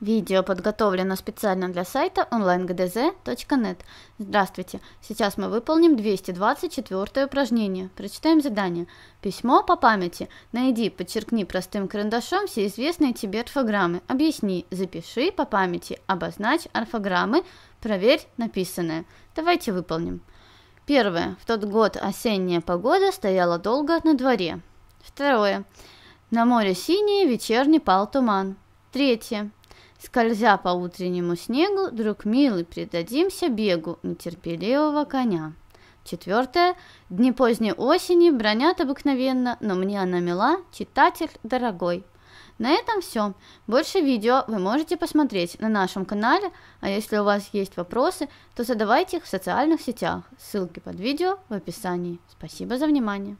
Видео подготовлено специально для сайта onlinegdz.net. Здравствуйте! Сейчас мы выполним 224 упражнение. Прочитаем задание. Письмо по памяти. Найди, подчеркни простым карандашом все известные тебе орфограммы. Объясни, запиши по памяти, обозначь орфограммы, проверь написанное. Давайте выполним. Первое. В тот год осенняя погода стояла долго на дворе. Второе. На море синее вечерний пал туман. Третье. Скользя по утреннему снегу, друг милый, предадимся бегу нетерпеливого коня. Четвертое. Дни поздней осени бронят обыкновенно, но мне она мила, читатель дорогой. На этом все. Больше видео вы можете посмотреть на нашем канале, а если у вас есть вопросы, то задавайте их в социальных сетях. Ссылки под видео в описании. Спасибо за внимание.